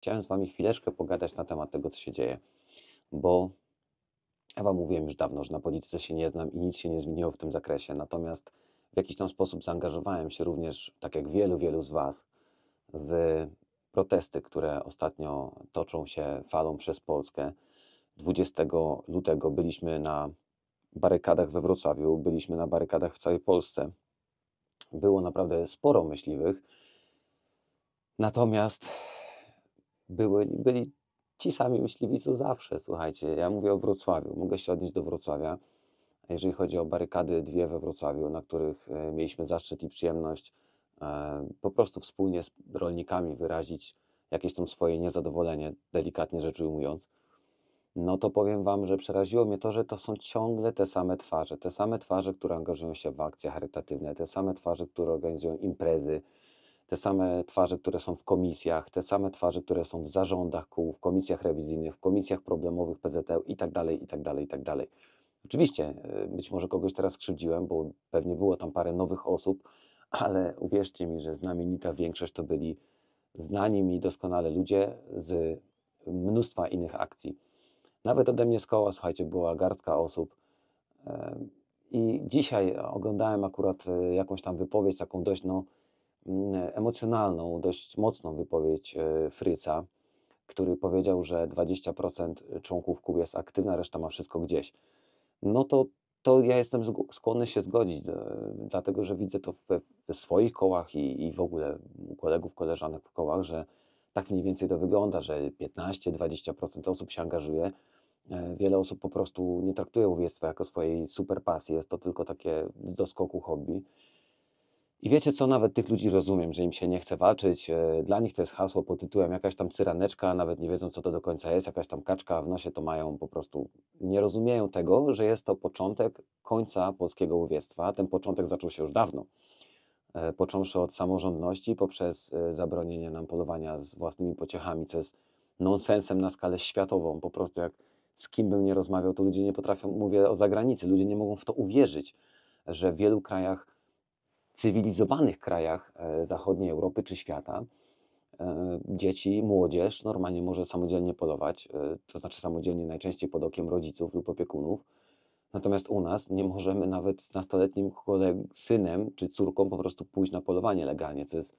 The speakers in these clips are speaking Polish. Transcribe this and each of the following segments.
chciałem z Wami chwileczkę pogadać na temat tego, co się dzieje, bo ja Wam mówiłem już dawno, że na polityce się nie znam i nic się nie zmieniło w tym zakresie, natomiast w jakiś tam sposób zaangażowałem się również, tak jak wielu, wielu z Was, w protesty, które ostatnio toczą się falą przez Polskę. 20 lutego byliśmy na barykadach we Wrocławiu, byliśmy na barykadach w całej Polsce. Było naprawdę sporo myśliwych. Natomiast były, byli ci sami myśliwi, co zawsze. Słuchajcie, ja mówię o Wrocławiu, mogę się odnieść do Wrocławia. Jeżeli chodzi o barykady dwie we Wrocławiu, na których e, mieliśmy zaszczyt i przyjemność e, po prostu wspólnie z rolnikami wyrazić jakieś tam swoje niezadowolenie, delikatnie rzecz ujmując, no to powiem Wam, że przeraziło mnie to, że to są ciągle te same twarze, te same twarze, które angażują się w akcje charytatywne, te same twarze, które organizują imprezy, te same twarze, które są w komisjach, te same twarze, które są w zarządach kół, w komisjach rewizyjnych, w komisjach problemowych PZL i tak dalej, i tak dalej, i tak dalej. Oczywiście, e, być może kogoś teraz skrzywdziłem, bo pewnie było tam parę nowych osób, ale uwierzcie mi, że znamienita większość to byli znani mi doskonale ludzie z mnóstwa innych akcji. Nawet ode mnie z koła, słuchajcie, była garstka osób. E, I dzisiaj oglądałem akurat e, jakąś tam wypowiedź, taką dość, no, Mm, emocjonalną, dość mocną wypowiedź e, Fryca, który powiedział, że 20% członków Kuby jest aktywna, reszta ma wszystko gdzieś. No to, to ja jestem skłonny się zgodzić, e, dlatego że widzę to we, swoich kołach i, i w ogóle kolegów, koleżanek w kołach, że tak mniej więcej to wygląda, że 15-20% osób się angażuje. E, wiele osób po prostu nie traktuje łowiectwa jako swojej super pasji, jest to tylko takie z doskoku hobby. I wiecie co, nawet tych ludzi rozumiem, że im się nie chce walczyć. E, dla nich to jest hasło pod tytułem jakaś tam cyraneczka, nawet nie wiedzą co to do końca jest, jakaś tam kaczka, w nosie to mają po prostu. Nie rozumieją tego, że jest to początek końca polskiego łowiectwa. Ten początek zaczął się już dawno. E, począwszy od samorządności, poprzez e, zabronienie nam polowania z własnymi pociechami, co jest nonsensem na skalę światową. Po prostu jak z kim bym nie rozmawiał, to ludzie nie potrafią, mówię o zagranicy, ludzie nie mogą w to uwierzyć, że w wielu krajach cywilizowanych krajach e, zachodniej Europy czy świata e, dzieci, młodzież normalnie może samodzielnie polować, e, to znaczy samodzielnie najczęściej pod okiem rodziców lub opiekunów. Natomiast u nas nie możemy nawet z nastoletnim synem czy córką po prostu pójść na polowanie legalnie, co jest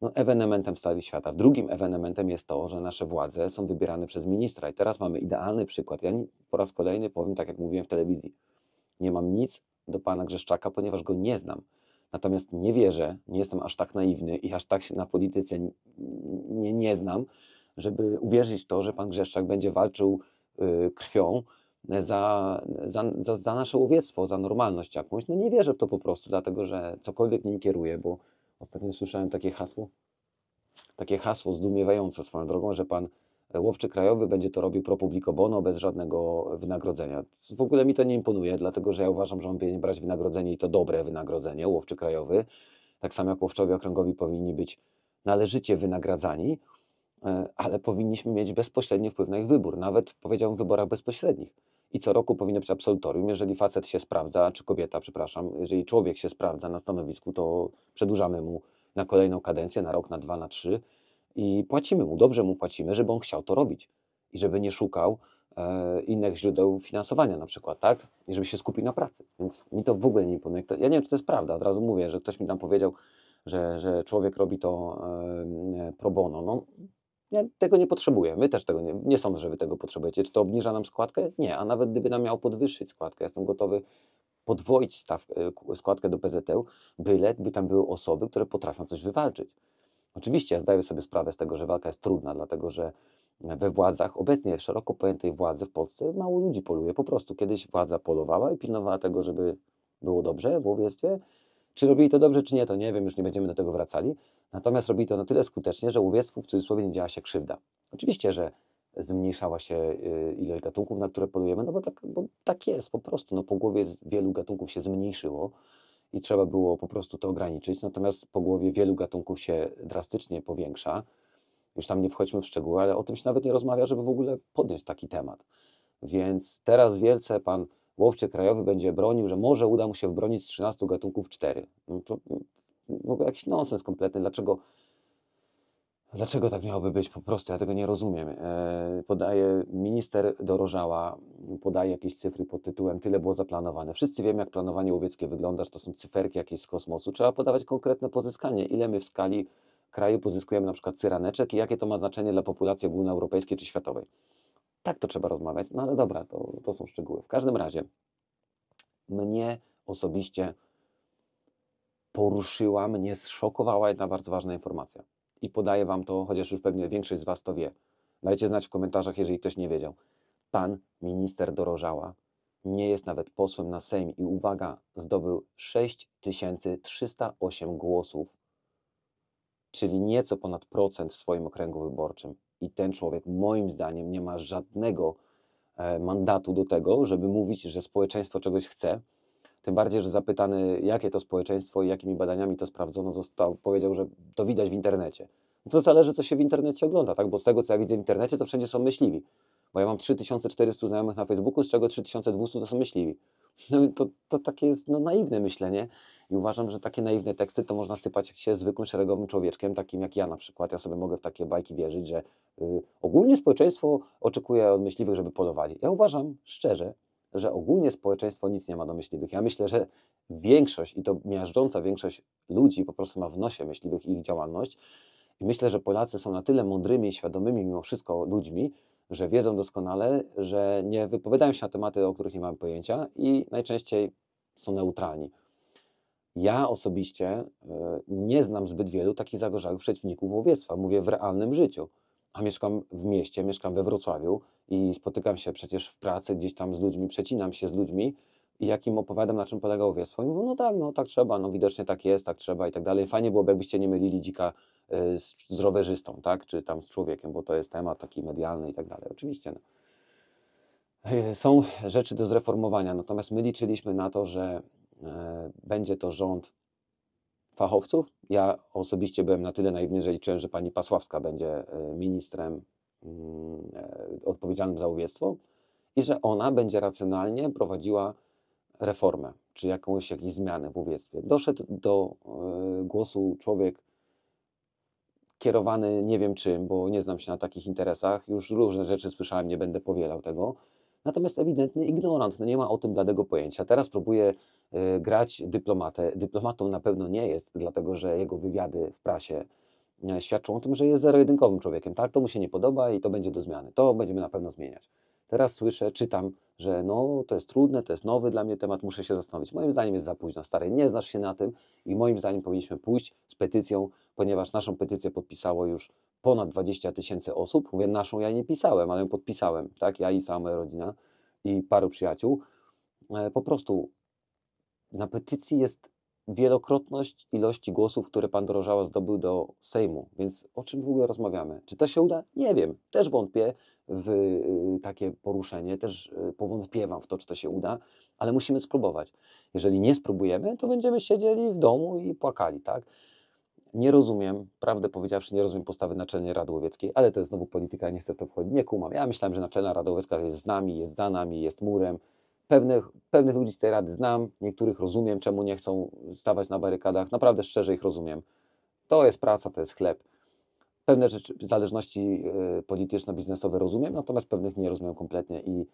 no, ewenementem stali świata. Drugim ewenementem jest to, że nasze władze są wybierane przez ministra i teraz mamy idealny przykład. Ja po raz kolejny powiem, tak jak mówiłem w telewizji, nie mam nic do pana Grzeszczaka, ponieważ go nie znam. Natomiast nie wierzę, nie jestem aż tak naiwny i aż tak się na polityce nie, nie znam, żeby uwierzyć w to, że pan Grzeszczak będzie walczył y, krwią e, za, za, za, za nasze łowiectwo, za normalność jakąś. No nie wierzę w to po prostu, dlatego że cokolwiek nim kieruje, bo ostatnio słyszałem takie hasło, takie hasło zdumiewające swoją drogą, że pan łowczy krajowy będzie to robił pro publico bono, bez żadnego wynagrodzenia. W ogóle mi to nie imponuje, dlatego że ja uważam, że on powinien brać wynagrodzenie i to dobre wynagrodzenie, łowczy krajowy. Tak samo jak łowczowie okręgowi powinni być należycie wynagradzani, e, ale powinniśmy mieć bezpośredni wpływ na ich wybór, nawet powiedziałbym w wyborach bezpośrednich. I co roku powinno być absolutorium. Jeżeli facet się sprawdza, czy kobieta, przepraszam, jeżeli człowiek się sprawdza na stanowisku, to przedłużamy mu na kolejną kadencję, na rok, na dwa, na trzy i płacimy mu, dobrze mu płacimy, żeby on chciał to robić i żeby nie szukał e, innych źródeł finansowania na przykład, tak? I żeby się skupił na pracy. Więc mi to w ogóle nie imponuje. Ja nie wiem, czy to jest prawda, od razu mówię, że ktoś mi tam powiedział, że, że człowiek robi to e, e, pro bono. No, ja tego nie potrzebuję. My też tego nie, nie sądzę, że wy tego potrzebujecie. Czy to obniża nam składkę? Nie, a nawet gdyby nam miał podwyższyć składkę, jestem gotowy podwoić stawkę, e, składkę do PZU, byle by tam były osoby, które potrafią coś wywalczyć. Oczywiście ja zdaję sobie sprawę z tego, że walka jest trudna, dlatego że we władzach, obecnie w szeroko pojętej władzy w Polsce mało ludzi poluje. Po prostu kiedyś władza polowała i pilnowała tego, żeby było dobrze w łowiectwie. Czy robili to dobrze, czy nie, to nie wiem, już nie będziemy do tego wracali. Natomiast robili to na tyle skutecznie, że łowiectwu w cudzysłowie nie działa się krzywda. Oczywiście, że zmniejszała się y, ilość gatunków, na które polujemy, no bo tak, bo tak jest po prostu. No, po głowie wielu gatunków się zmniejszyło i trzeba było po prostu to ograniczyć. Natomiast po głowie wielu gatunków się drastycznie powiększa. Już tam nie wchodźmy w szczegóły, ale o tym się nawet nie rozmawia, żeby w ogóle podjąć taki temat. Więc teraz wielce pan łowczy krajowy będzie bronił, że może uda mu się wbronić z 13 gatunków 4. No to mm, w ogóle jakiś nonsens kompletny. Dlaczego Dlaczego tak miałoby być? Po prostu ja tego nie rozumiem. E, podaje minister Dorożała, podaje jakieś cyfry pod tytułem tyle było zaplanowane. Wszyscy wiemy, jak planowanie łowieckie wygląda, że to są cyferki jakieś z kosmosu. Trzeba podawać konkretne pozyskanie. Ile my w skali kraju pozyskujemy na przykład cyraneczek i jakie to ma znaczenie dla populacji ogólnoeuropejskiej czy światowej. Tak to trzeba rozmawiać. No ale dobra, to, to są szczegóły. W każdym razie mnie osobiście poruszyła, mnie zszokowała jedna bardzo ważna informacja i podaję Wam to, chociaż już pewnie większość z Was to wie. Dajcie znać w komentarzach, jeżeli ktoś nie wiedział. Pan minister Dorożała nie jest nawet posłem na Sejm i uwaga, zdobył 6308 głosów, czyli nieco ponad procent w swoim okręgu wyborczym. I ten człowiek, moim zdaniem, nie ma żadnego e, mandatu do tego, żeby mówić, że społeczeństwo czegoś chce, tym bardziej, że zapytany, jakie to społeczeństwo i jakimi badaniami to sprawdzono, został, powiedział, że to widać w internecie. No to zależy, co się w internecie ogląda, tak? bo z tego, co ja widzę w internecie, to wszędzie są myśliwi. Bo ja mam 3400 znajomych na Facebooku, z czego 3200 to są myśliwi. No, to, to takie jest no, naiwne myślenie i uważam, że takie naiwne teksty to można sypać jak się zwykłym szeregowym człowieczkiem, takim jak ja na przykład. Ja sobie mogę w takie bajki wierzyć, że y, ogólnie społeczeństwo oczekuje od myśliwych, żeby polowali. Ja uważam szczerze, że ogólnie społeczeństwo nic nie ma do myśliwych. Ja myślę, że większość, i to miażdżąca większość ludzi po prostu ma w nosie myśliwych ich działalność. I myślę, że Polacy są na tyle mądrymi i świadomymi mimo wszystko ludźmi, że wiedzą doskonale, że nie wypowiadają się na tematy, o których nie mamy pojęcia i najczęściej są neutralni. Ja osobiście e, nie znam zbyt wielu takich zagorzałych przeciwników łowiectwa, mówię w realnym życiu a mieszkam w mieście, mieszkam we Wrocławiu i spotykam się przecież w pracy gdzieś tam z ludźmi, przecinam się z ludźmi i jak im opowiadam, na czym polega łowiectwo, oni mówią, no tak, no tak trzeba, no widocznie tak jest, tak trzeba i tak dalej. Fajnie byłoby, jakbyście nie mylili dzika y, z, z rowerzystą, tak, czy tam z człowiekiem, bo to jest temat taki medialny i tak dalej, oczywiście. No. Y, są rzeczy do zreformowania, natomiast my liczyliśmy na to, że e, będzie to rząd fachowców. Ja osobiście byłem na tyle naiwny, że liczyłem, że pani Pasławska będzie e, ministrem mm, e, odpowiedzialnym za łowiectwo i że ona będzie racjonalnie prowadziła reformę, czy jakąś jakieś zmianę w łowiectwie. Doszedł do e, głosu człowiek kierowany nie wiem czym, bo nie znam się na takich interesach. Już różne rzeczy słyszałem, nie będę powielał tego. Natomiast ewidentny ignorant, no nie ma o tym bladego pojęcia. Teraz próbuje y, grać dyplomatę. Dyplomatą na pewno nie jest, dlatego że jego wywiady w prasie y, świadczą o tym, że jest zero-jedynkowym człowiekiem. Tak, to mu się nie podoba i to będzie do zmiany. To będziemy na pewno zmieniać. Teraz słyszę, czytam, że no to jest trudne, to jest nowy dla mnie temat, muszę się zastanowić. Moim zdaniem jest za późno, stary, nie znasz się na tym i moim zdaniem powinniśmy pójść z petycją, ponieważ naszą petycję podpisało już ponad 20 tysięcy osób. Mówię, naszą ja nie pisałem, ale ją podpisałem, tak, ja i cała moja rodzina i paru przyjaciół. E, po prostu na petycji jest wielokrotność ilości głosów, które pan Dorożała zdobył do Sejmu. Więc o czym w ogóle rozmawiamy? Czy to się uda? Nie wiem. Też wątpię w y, takie poruszenie, też y, powątpiewam w to, czy to się uda, ale musimy spróbować. Jeżeli nie spróbujemy, to będziemy siedzieli w domu i płakali, tak? Nie rozumiem, prawdę powiedziawszy, nie rozumiem postawy Naczelnej Rady Łowieckiej, ale to jest znowu polityka, nie chcę to wchodzić, nie kumam. Ja myślałem, że Naczelna Rada Łowiecka jest z nami, jest za nami, jest murem, Pewnych, pewnych ludzi z tej rady znam, niektórych rozumiem, czemu nie chcą stawać na barykadach. Naprawdę szczerze ich rozumiem. To jest praca, to jest chleb. Pewne rzeczy, zależności y, polityczno-biznesowe rozumiem, natomiast pewnych nie rozumiem kompletnie i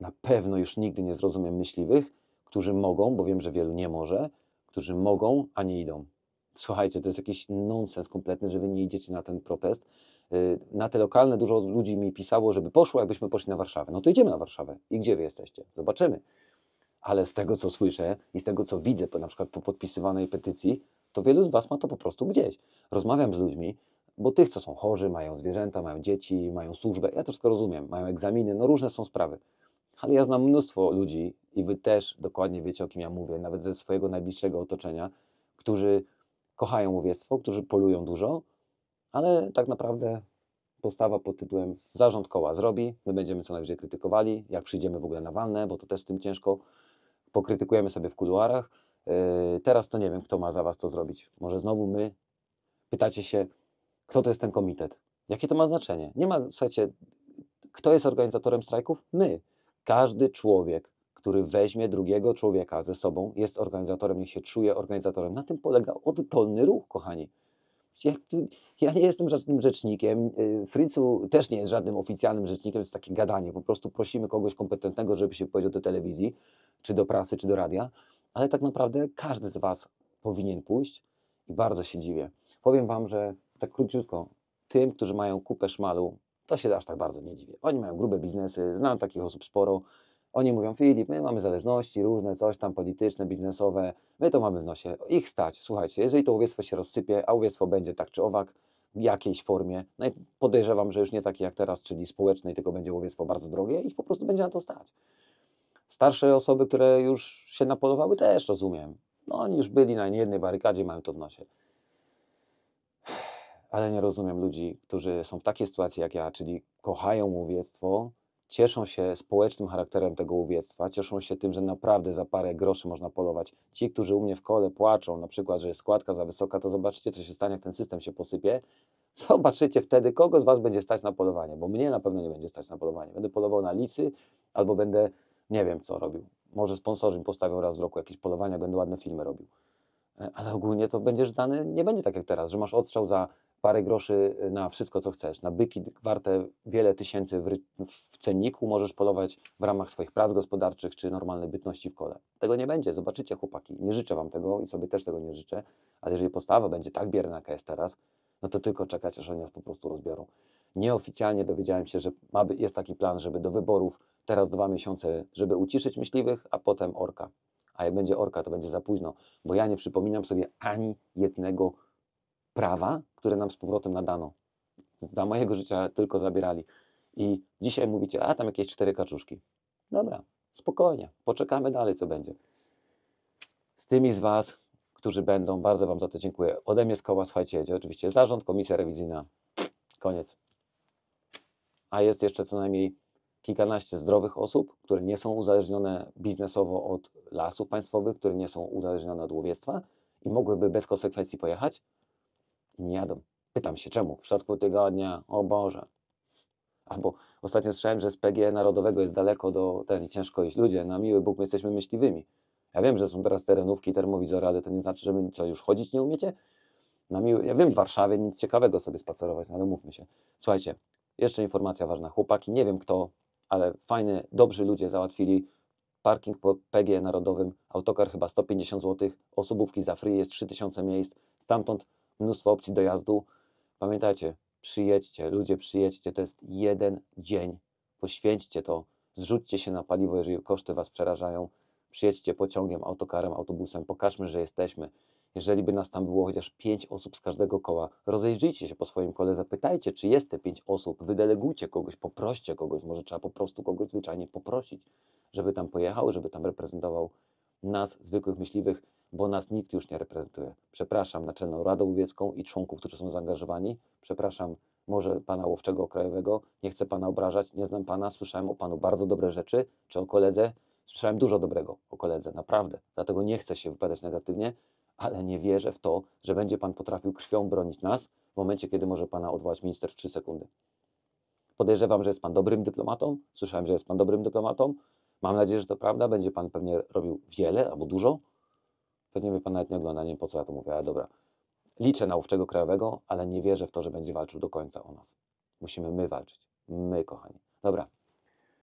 na pewno już nigdy nie zrozumiem myśliwych, którzy mogą, bo wiem, że wielu nie może, którzy mogą, a nie idą. Słuchajcie, to jest jakiś nonsens kompletny, że wy nie idziecie na ten protest Y, na te lokalne dużo ludzi mi pisało, żeby poszło, jakbyśmy poszli na Warszawę. No to idziemy na Warszawę. I gdzie wy jesteście? Zobaczymy. Ale z tego, co słyszę i z tego, co widzę, na przykład po podpisywanej petycji, to wielu z Was ma to po prostu gdzieś. Rozmawiam z ludźmi, bo tych, co są chorzy, mają zwierzęta, mają dzieci, mają służbę, ja to wszystko rozumiem, mają egzaminy, no różne są sprawy. Ale ja znam mnóstwo ludzi i Wy też dokładnie wiecie, o kim ja mówię, nawet ze swojego najbliższego otoczenia, którzy kochają łowiectwo, którzy polują dużo, ale tak naprawdę postawa pod tytułem zarząd koła zrobi, my będziemy co najwyżej krytykowali, jak przyjdziemy w ogóle na walne, bo to też z tym ciężko, pokrytykujemy sobie w kuluarach, yy, teraz to nie wiem, kto ma za Was to zrobić, może znowu my, pytacie się, kto to jest ten komitet, jakie to ma znaczenie, nie ma, słuchajcie, kto jest organizatorem strajków? My, każdy człowiek, który weźmie drugiego człowieka ze sobą, jest organizatorem, niech się czuje organizatorem. Na tym polega oddolny ruch, kochani. Ja, tu, ja nie jestem żadnym rzecznikiem, y, Fricu też nie jest żadnym oficjalnym rzecznikiem, to jest takie gadanie, po prostu prosimy kogoś kompetentnego, żeby się powiedział do telewizji, czy do prasy, czy do radia, ale tak naprawdę każdy z Was powinien pójść i bardzo się dziwię. Powiem Wam, że tak króciutko, tym, którzy mają kupę szmalu, to się aż tak bardzo nie dziwię. Oni mają grube biznesy, znam takich osób sporo, oni mówią, Filip, my mamy zależności różne, coś tam polityczne, biznesowe, my to mamy w nosie. Ich stać, słuchajcie, jeżeli to łowiectwo się rozsypie, a łowiectwo będzie tak czy owak, w jakiejś formie, no i podejrzewam, że już nie takie jak teraz, czyli społecznej, tylko będzie łowiectwo bardzo drogie, ich po prostu będzie na to stać. Starsze osoby, które już się napolowały, też rozumiem. No oni już byli na jednej barykadzie, mają to w nosie. Ale nie rozumiem ludzi, którzy są w takiej sytuacji jak ja, czyli kochają łowiectwo, cieszą się społecznym charakterem tego łowiectwa, cieszą się tym, że naprawdę za parę groszy można polować. Ci, którzy u mnie w kole płaczą, na przykład, że jest składka za wysoka, to zobaczycie, co się stanie, jak ten system się posypie. Zobaczycie wtedy, kogo z Was będzie stać na polowanie, bo mnie na pewno nie będzie stać na polowanie. Będę polował na lisy albo będę, nie wiem co robił. Może sponsorzy mi postawią raz w roku jakieś polowania, będę ładne filmy robił. E, ale ogólnie to będziesz znany, nie będzie tak jak teraz, że masz odstrzał za parę groszy y, na wszystko, co chcesz. Na byki warte wiele tysięcy w, w cenniku możesz polować w ramach swoich prac gospodarczych czy normalnej bytności w kole. Tego nie będzie, zobaczycie chłopaki. Nie życzę Wam tego i sobie też tego nie życzę, ale jeżeli postawa będzie tak bierna, jaka jest teraz, no to tylko czekać, aż oni nas po prostu rozbiorą. Nieoficjalnie dowiedziałem się, że ma, jest taki plan, żeby do wyborów teraz dwa miesiące, żeby uciszyć myśliwych, a potem orka. A jak będzie orka, to będzie za późno, bo ja nie przypominam sobie ani jednego prawa, które nam z powrotem nadano. Za mojego życia tylko zabierali. I dzisiaj mówicie, a tam jakieś cztery kaczuszki. Dobra, spokojnie, poczekamy dalej, co będzie. Z tymi z Was, którzy będą, bardzo Wam za to dziękuję. Ode mnie z koła, słuchajcie, jedzie oczywiście zarząd, komisja rewizyjna. Koniec. A jest jeszcze co najmniej kilkanaście zdrowych osób, które nie są uzależnione biznesowo od lasów państwowych, które nie są uzależnione od łowiectwa i mogłyby bez konsekwencji pojechać, nie jadą. Pytam się czemu? W środku tygodnia, o Boże. Albo ostatnio słyszałem, że z PG Narodowego jest daleko do ten ciężko iść. Ludzie, na miły Bóg, my jesteśmy myśliwymi. Ja wiem, że są teraz terenówki, termowizory, ale to nie znaczy, że my co, już chodzić nie umiecie? Na miły... Ja wiem, w Warszawie nic ciekawego sobie spacerować, no ale mówmy się. Słuchajcie, jeszcze informacja ważna. Chłopaki, nie wiem kto, ale fajny, dobrzy ludzie załatwili parking po PG Narodowym, autokar chyba 150 zł, osobówki za free, jest 3000 miejsc, stamtąd mnóstwo opcji dojazdu. Pamiętajcie, przyjedźcie, ludzie, przyjedźcie. To jest jeden dzień. Poświęćcie to, zrzućcie się na paliwo, jeżeli koszty Was przerażają. Przyjedźcie pociągiem, autokarem, autobusem, pokażmy, że jesteśmy. Jeżeli by nas tam było chociaż pięć osób z każdego koła, rozejrzyjcie się po swoim kole, zapytajcie, czy jest te pięć osób, wydelegujcie kogoś, poproście kogoś, może trzeba po prostu kogoś zwyczajnie poprosić, żeby tam pojechał, żeby tam reprezentował nas, zwykłych myśliwych bo nas nikt już nie reprezentuje. Przepraszam Naczelną Radę Łowiecką i członków, którzy są zaangażowani. Przepraszam może pana Łowczego Krajowego. Nie chcę pana obrażać, nie znam pana. Słyszałem o panu bardzo dobre rzeczy, czy o koledze. Słyszałem dużo dobrego o koledze, naprawdę. Dlatego nie chcę się wypowiadać negatywnie, ale nie wierzę w to, że będzie pan potrafił krwią bronić nas w momencie, kiedy może pana odwołać minister w 3 sekundy. Podejrzewam, że jest pan dobrym dyplomatą. Słyszałem, że jest pan dobrym dyplomatą. Mam nadzieję, że to prawda. Będzie pan pewnie robił wiele albo dużo Pewnie by Pan nawet nie ogląda, nie wiem po co ja to mówię, ale dobra. Liczę na łowczego krajowego, ale nie wierzę w to, że będzie walczył do końca o nas. Musimy my walczyć. My, kochani. Dobra,